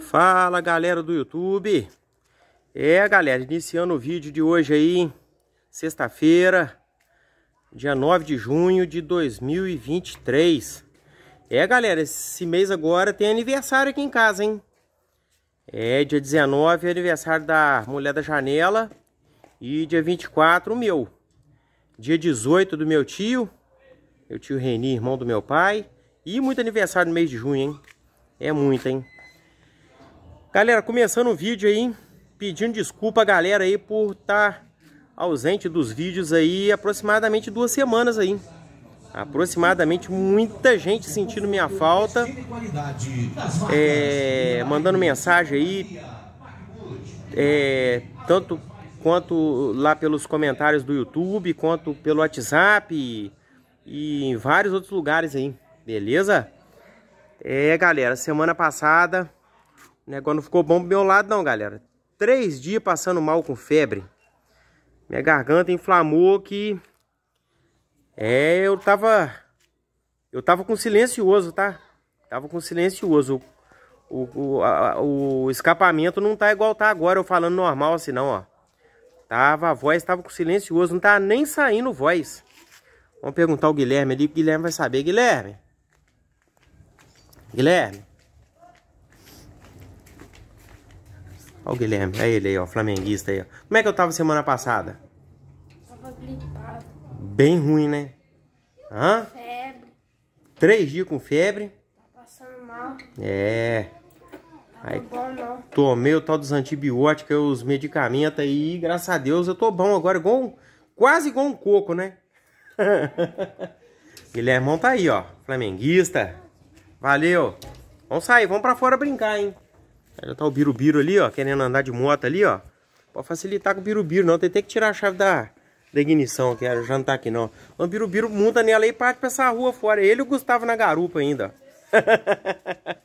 Fala galera do YouTube É galera, iniciando o vídeo de hoje aí Sexta-feira Dia 9 de junho de 2023 É galera, esse mês agora tem aniversário aqui em casa, hein É, dia 19 é aniversário da Mulher da Janela E dia 24 o meu Dia 18 do meu tio Meu tio Reni, irmão do meu pai E muito aniversário no mês de junho, hein É muito, hein Galera, começando o vídeo aí, pedindo desculpa a galera aí por estar tá ausente dos vídeos aí aproximadamente duas semanas aí. Aproximadamente muita gente sentindo minha falta, é, mandando mensagem aí, é, tanto quanto lá pelos comentários do YouTube, quanto pelo WhatsApp e, e em vários outros lugares aí, beleza? É, galera, semana passada o negócio não ficou bom pro meu lado não, galera. Três dias passando mal com febre. Minha garganta inflamou que... É, eu tava... Eu tava com silencioso, tá? Tava com silencioso. O, o, a, o escapamento não tá igual tá agora, eu falando normal assim não, ó. Tava, a voz tava com silencioso, não tá nem saindo voz. Vamos perguntar ao Guilherme ali, o Guilherme vai saber. Guilherme? Guilherme? Olha o Guilherme, é ele aí, ó, flamenguista aí, ó. Como é que eu tava semana passada? Tava gripado. Bem ruim, né? Hã? Febre. Três dias com febre. Tá passando mal. É. Tava bom, não. Tomei o tal dos antibióticos, os medicamentos aí, graças a Deus eu tô bom agora, igual um, quase igual um coco, né? Guilherme, tá aí, ó, flamenguista. Valeu. Vamos sair, vamos pra fora brincar, hein? Já tá o birubiru ali, ó, querendo andar de moto ali, ó. Pra facilitar com o birubiru, não. Tem que tirar a chave da, da ignição, que já não tá aqui, não. O birubiru monta nela e parte pra essa rua fora. Ele e o Gustavo na garupa ainda,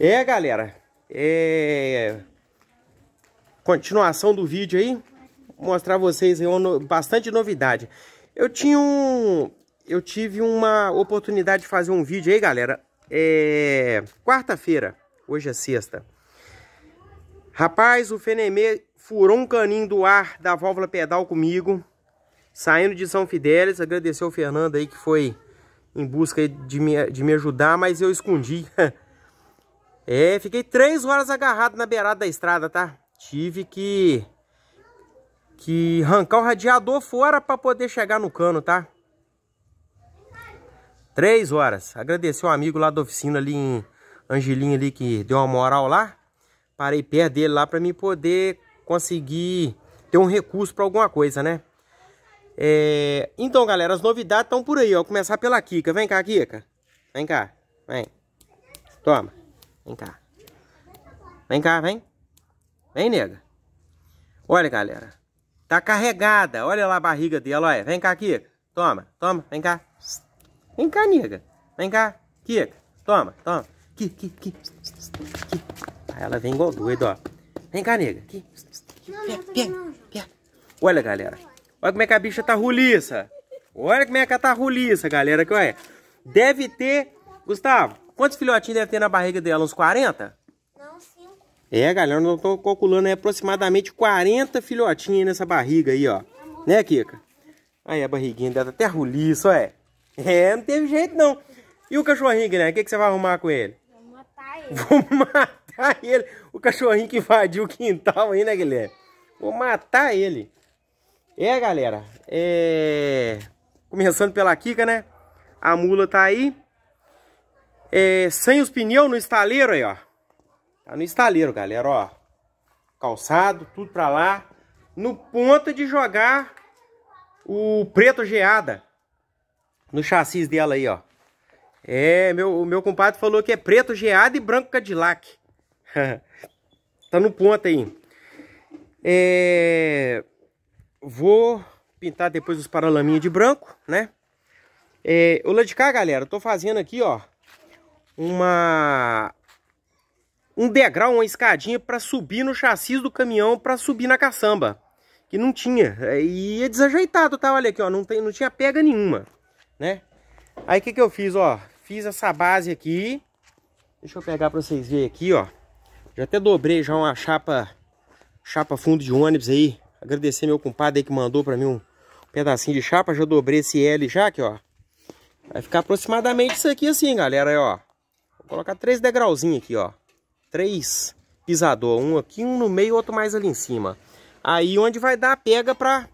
É, galera. É... Continuação do vídeo aí. Mostrar mostrar vocês aí bastante novidade. Eu tinha um... Eu tive uma oportunidade de fazer um vídeo aí, galera. É... Quarta-feira Hoje é sexta. Rapaz, o Fenemê furou um caninho do ar da válvula pedal comigo. Saindo de São Fidélis, agradecer ao Fernando aí que foi em busca de me, de me ajudar, mas eu escondi. é, fiquei três horas agarrado na beirada da estrada, tá? Tive que, que arrancar o radiador fora para poder chegar no cano, tá? Três horas. Agradecer o amigo lá da oficina ali em Angelinho ali que deu uma moral lá. Parei pé dele lá para me poder conseguir ter um recurso para alguma coisa, né? É... Então, galera, as novidades estão por aí, ó. começar pela Kika. Vem cá, Kika. Vem cá. Vem. Toma. Vem cá. Vem cá, vem. Vem, nega. Olha, galera. Tá carregada. Olha lá a barriga dela, olha. Vem cá, Kika. Toma, toma. Vem cá. Vem cá, nega. Vem cá. Kika. Toma, toma. Aqui, aqui, aqui. aqui. Aí ela vem igual doido, ó. Vem cá, nega. Aqui. Olha, galera. Olha como é que a bicha tá ruliça. Olha como é que ela tá ruliça, galera. Que Deve ter... Gustavo, quantos filhotinhos deve ter na barriga dela? Uns 40? Não, 5. É, galera. Eu tô calculando é, aproximadamente 40 filhotinhos nessa barriga aí, ó. Né, Kika? Aí a barriguinha dela tá até ruliça, olha. É. é, não teve jeito, não. E o cachorrinho, né? O que, que você vai arrumar com ele? ele. Vou matar ele. O cachorrinho que invadiu o quintal aí, né, Guilherme? Vou matar ele. É, galera. É... Começando pela Kika, né? A mula tá aí. É... Sem os pneus no estaleiro aí, ó. Tá no estaleiro, galera, ó. Calçado, tudo pra lá. No ponto de jogar o preto geada. No chassis dela aí, ó. É, meu, o meu compadre falou que é preto geado e branco Cadillac. tá no ponto aí. É... Vou pintar depois os paralaminhos de branco, né? É, o lado de cá, galera, eu tô fazendo aqui, ó, uma... Um degrau, uma escadinha para subir no chassi do caminhão para subir na caçamba. Que não tinha. É, e é desajeitado, tá? Olha aqui, ó, não, tem, não tinha pega nenhuma, né? Aí o que que eu fiz, ó? fiz essa base aqui. Deixa eu pegar para vocês verem aqui, ó. Já até dobrei já uma chapa chapa fundo de ônibus aí. Agradecer meu compadre aí que mandou para mim um pedacinho de chapa. Já dobrei esse L já aqui, ó. Vai ficar aproximadamente isso aqui assim, galera, aí, ó. Vou colocar três degrauzinhos aqui, ó. Três pisador, um aqui, um no meio, outro mais ali em cima. Aí onde vai dar a pega para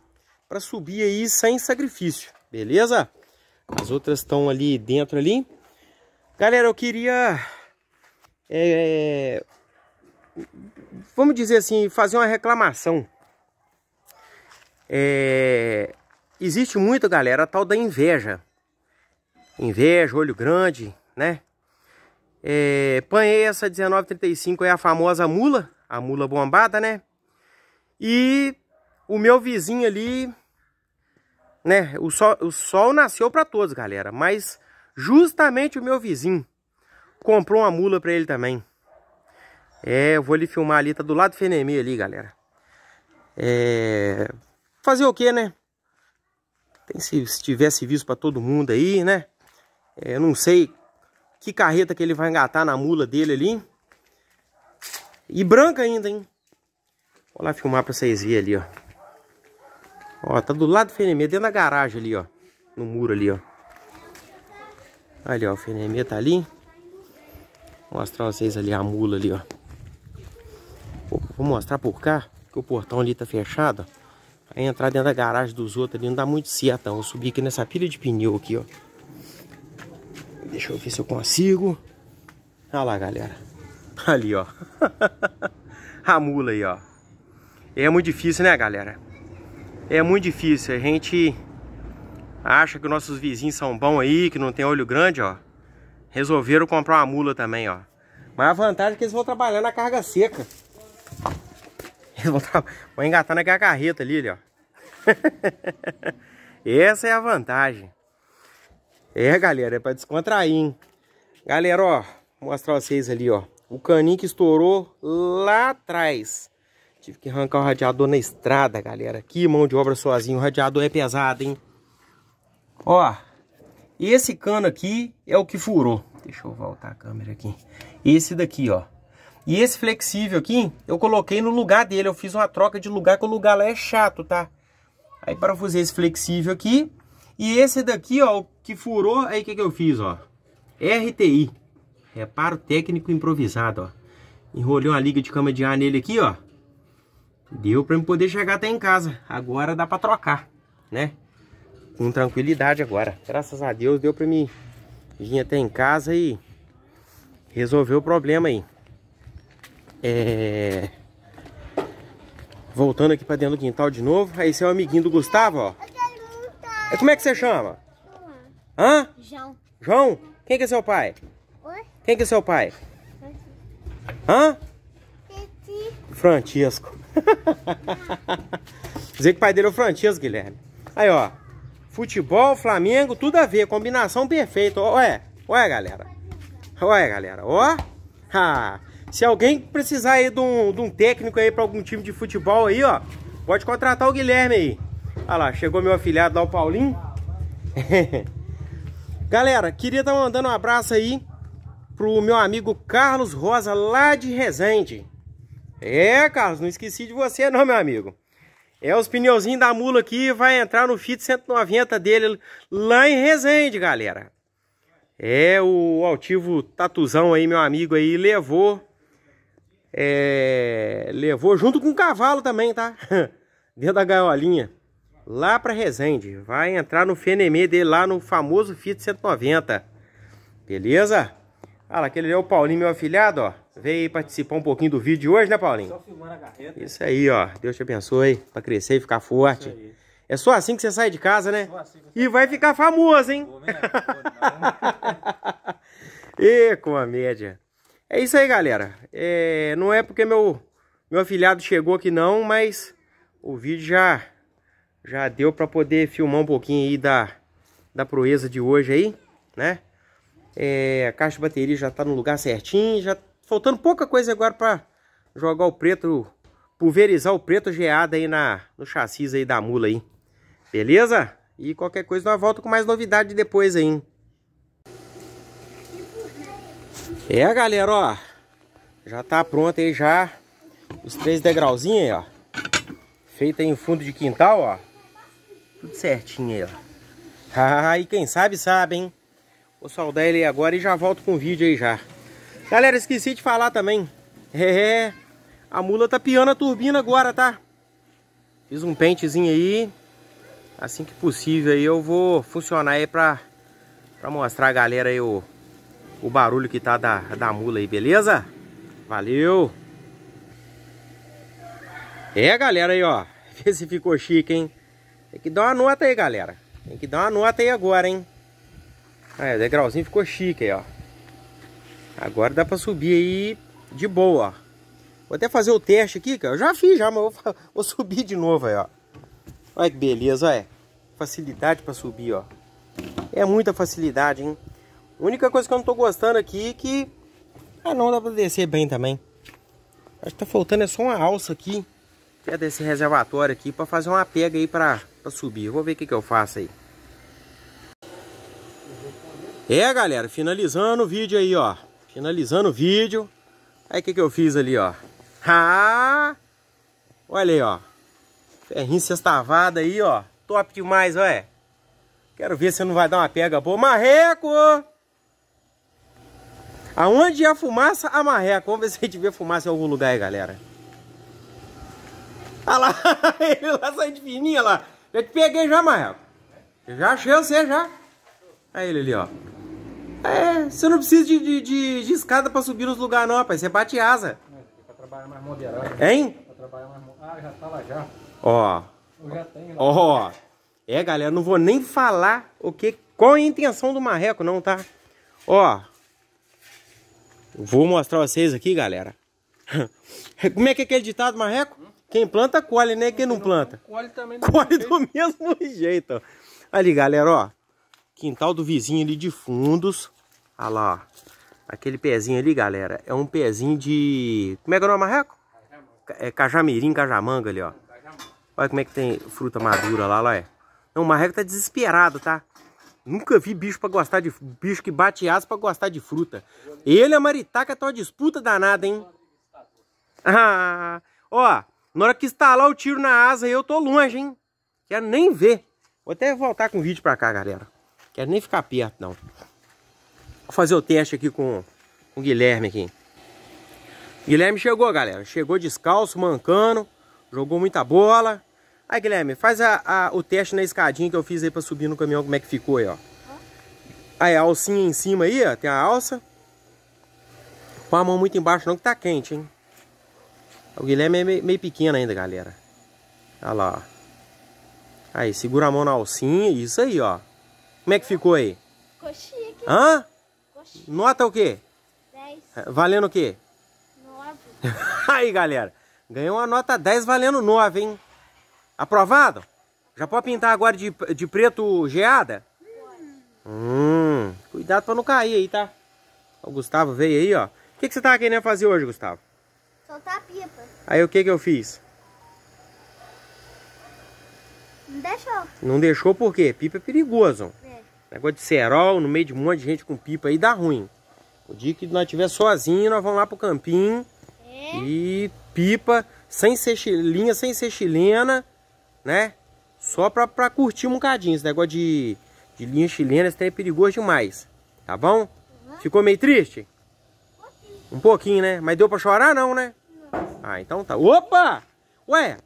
para subir aí sem sacrifício, beleza? As outras estão ali dentro ali. Galera, eu queria... É, vamos dizer assim, fazer uma reclamação. É, existe muito, galera, a tal da inveja. Inveja, olho grande, né? É, panhei essa 1935, é a famosa mula, a mula bombada, né? E o meu vizinho ali, né? O sol, o sol nasceu para todos, galera, mas Justamente o meu vizinho comprou uma mula para ele também. É, eu vou lhe filmar ali, tá do lado do Fenemê ali, galera. É... Fazer o que, né? Tem se, se tiver serviço para todo mundo aí, né? É, eu não sei que carreta que ele vai engatar na mula dele ali. E branca ainda, hein? Vou lá filmar pra vocês verem ali, ó. Ó, tá do lado do Fenemê, dentro da garagem ali, ó. No muro ali, ó. Ali, ó, o Fenemê tá ali. Vou mostrar pra vocês ali a mula ali, ó. Vou mostrar por cá, que o portão ali tá fechado. Aí entrar dentro da garagem dos outros ali não dá muito certo, não. Vou subir aqui nessa pilha de pneu aqui, ó. Deixa eu ver se eu consigo. Olha lá, galera. Ali, ó. a mula aí, ó. É muito difícil, né, galera? É muito difícil. A gente Acha que nossos vizinhos são bons aí, que não tem olho grande, ó. Resolveram comprar uma mula também, ó. Mas a vantagem é que eles vão trabalhar na carga seca. Eles vão, vão engatar naquela carreta ali, ó. Essa é a vantagem. É, galera, é pra descontrair, hein? Galera, ó, vou mostrar vocês ali, ó. O caninho que estourou lá atrás. Tive que arrancar o radiador na estrada, galera. Que mão de obra sozinho. O radiador é pesado, hein? Ó, esse cano aqui é o que furou. Deixa eu voltar a câmera aqui. Esse daqui, ó. E esse flexível aqui, eu coloquei no lugar dele. Eu fiz uma troca de lugar, que o lugar lá é chato, tá? Aí parafusei esse flexível aqui. E esse daqui, ó, que furou, aí o que, que eu fiz, ó? RTI. Reparo técnico improvisado, ó. Enrolei uma liga de cama de ar nele aqui, ó. Deu pra eu poder chegar até em casa. Agora dá pra trocar, né? com tranquilidade agora. Graças a Deus deu para mim vir até em casa e resolver o problema aí. É... Voltando aqui para dentro do quintal de novo. Aí seu é o amiguinho do Gustavo, ó. É, como é que você chama? Hã? João. João? Quem que é seu pai? Oi? Quem que é seu pai? Hã? Francisco. Dizer que o pai dele é o Francisco, Guilherme. Aí, ó futebol, Flamengo, tudo a ver, combinação perfeita. Olha, olha galera, olha galera, ó. se alguém precisar aí de um, de um técnico aí para algum time de futebol aí, ó, pode contratar o Guilherme aí. Olha lá, chegou meu afilhado lá, o Paulinho. galera, queria estar tá mandando um abraço aí pro meu amigo Carlos Rosa lá de Resende. É, Carlos, não esqueci de você não, meu amigo. É os pneuzinhos da mula aqui, vai entrar no Fit 190 dele lá em Resende, galera. É o altivo Tatuzão aí, meu amigo aí, levou. É, levou junto com o cavalo também, tá? Dentro da gaiolinha. Lá pra Resende. Vai entrar no FNM dele lá no famoso Fit 190. Beleza? Olha lá, aquele é o Paulinho, meu afilhado, ó. Veio participar um pouquinho do vídeo de hoje, né, Paulinho? Só filmando a carreta. Isso aí, ó. Deus te abençoe pra crescer e ficar forte. Isso aí. É só assim que você sai de casa, né? Só assim e vai ficar famoso, hein? Vou e com a média. É isso aí, galera. É... não é porque meu, meu afilhado chegou aqui não, mas o vídeo já, já deu pra poder filmar um pouquinho aí da, da proeza de hoje aí, né? É, a caixa de bateria já está no lugar certinho. Já faltando pouca coisa agora para jogar o preto, pulverizar o preto geado aí na, no chassi aí da mula aí. Beleza? E qualquer coisa nós volta com mais novidade depois aí. É, galera, ó. Já tá pronto aí já os três degrauzinhos aí, ó. Feita em fundo de quintal, ó. Tudo certinho aí, ó. Ah, e quem sabe, sabe, hein? Vou saudar ele agora e já volto com o vídeo aí já. Galera, esqueci de falar também. É, é, é, a mula tá piando a turbina agora, tá? Fiz um pentezinho aí. Assim que possível aí eu vou funcionar aí pra, pra mostrar a galera aí o, o barulho que tá da, da mula aí, beleza? Valeu! É, galera aí, ó. Vê se ficou chique, hein? Tem que dar uma nota aí, galera. Tem que dar uma nota aí agora, hein? Aí ah, é, o degrauzinho ficou chique aí, ó. Agora dá pra subir aí de boa, ó. Vou até fazer o teste aqui, cara. Eu já fiz já, mas vou, vou subir de novo aí, ó. Olha que beleza, olha. Facilidade pra subir, ó. É muita facilidade, hein? A única coisa que eu não tô gostando aqui é que... Ah, não, dá pra descer bem também. Acho que tá faltando é só uma alça aqui. Que é desse reservatório aqui pra fazer uma pega aí pra, pra subir. vou ver o que que eu faço aí. É, galera, finalizando o vídeo aí, ó. Finalizando o vídeo. Aí o que, que eu fiz ali, ó. Ah! Olha aí, ó. Ferrinho sextavada aí, ó. Top demais, ué. Quero ver se não vai dar uma pega boa. Marreco! Aonde é a fumaça, A ah, marreco. Vamos ver se a gente vê fumaça em algum lugar aí, galera. Olha lá, ele lá sai de fininha lá. Já te peguei já, marreco. Já achei você, já. Olha ele ali, ó. É, você não precisa de, de, de, de escada pra subir nos lugares não, rapaz. Você bate asa. É, pra trabalhar mais moderado. Né? Hein? Pra trabalhar mais... Ah, já tá lá já. Ó. Eu já tenho lá. Ó. É, galera, não vou nem falar o que... Qual é a intenção do marreco, não, tá? Ó. Vou mostrar vocês aqui, galera. Como é que é aquele ditado, marreco? Quem planta, colhe, né? Quem não, não planta. Colhe também. Colhe do mesmo jeito. Ali, galera, ó. Quintal do vizinho ali de fundos. Olha lá, ó. Aquele pezinho ali, galera, é um pezinho de... Como é que é o nome, Marreco? É cajamirim, cajamanga ali, ó. Olha como é que tem fruta madura lá, lá é. Não, o Marreco tá desesperado, tá? Nunca vi bicho para gostar de... Bicho que bate asas para gostar de fruta. Ele e a maritaca tá uma disputa danada, hein? Ah, ó, na hora que instalar o tiro na asa, eu tô longe, hein? Quero nem ver. Vou até voltar com o vídeo pra cá, galera. Quero nem ficar perto, não. Vou fazer o teste aqui com, com o Guilherme aqui. Guilherme chegou, galera. Chegou descalço, mancando. Jogou muita bola. Aí, Guilherme, faz a, a, o teste na escadinha que eu fiz aí pra subir no caminhão, como é que ficou aí, ó. Aí, a alcinha em cima aí, ó, tem a alça. Com a mão muito embaixo não, que tá quente, hein. O Guilherme é meio, meio pequeno ainda, galera. Olha lá, ó. Aí, segura a mão na alcinha, isso aí, ó. Como é que ficou aí? Ficou chique. Hã? Ficou chique. Nota o quê? 10. É, valendo o quê? 9. aí, galera. Ganhou uma nota 10 valendo 9, hein? Aprovado? Já pode pintar agora de, de preto geada? Hum, cuidado pra não cair aí, tá? O Gustavo veio aí, ó. O que, que você tava querendo fazer hoje, Gustavo? Soltar a pipa. Aí o que que eu fiz? Não deixou. Não deixou por quê? Pipa é perigoso. Negócio de cerol, no meio de um monte de gente com pipa aí, dá ruim. O dia que nós estiver sozinho, nós vamos lá pro campinho. É. E pipa, sem ser chilinha, sem ser chilena, né? Só pra, pra curtir um bocadinho. Esse negócio de, de linha chilena, esse é perigoso demais. Tá bom? Uhum. Ficou meio triste? Um pouquinho, né? Mas deu pra chorar não, né? Não. Ah, então tá. Opa! Ué,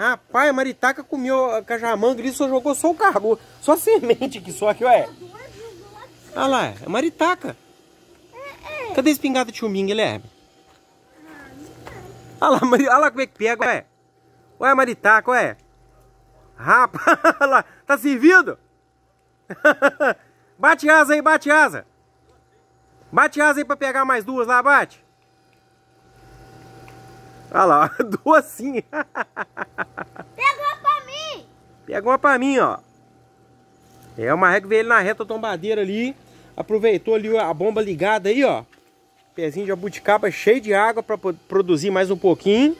Rapaz, a maritaca comeu a cajamanga e só jogou só o cargo. Só a semente que só aqui, ué. Olha lá, é maritaca. Cadê a espingarda de chumbinho, Guilherme? Olha lá, olha lá como é que pega, ué. Ué, maritaca, ué. Rapaz, olha lá, tá servindo? bate asa aí, bate asa. Bate asa aí pra pegar mais duas lá, bate. Olha lá, duas sim. Pega uma pra mim. Pega uma pra mim, ó. É, o Marreco veio ele na reta tombadeira ali. Aproveitou ali a bomba ligada aí, ó. Pezinho de abuticaba cheio de água pra produzir mais um pouquinho.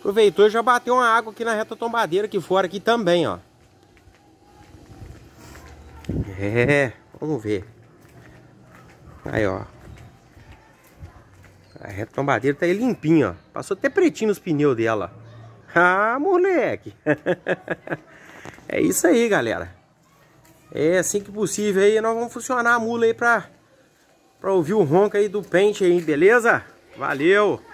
Aproveitou e já bateu uma água aqui na reta tombadeira aqui fora aqui também, ó. É, vamos ver. Aí, ó. A retombadeira tá aí limpinha, ó. Passou até pretinho os pneus dela. Ah, moleque! é isso aí, galera. É assim que possível aí, nós vamos funcionar a mula aí pra, pra ouvir o ronco aí do pente aí, beleza? Valeu!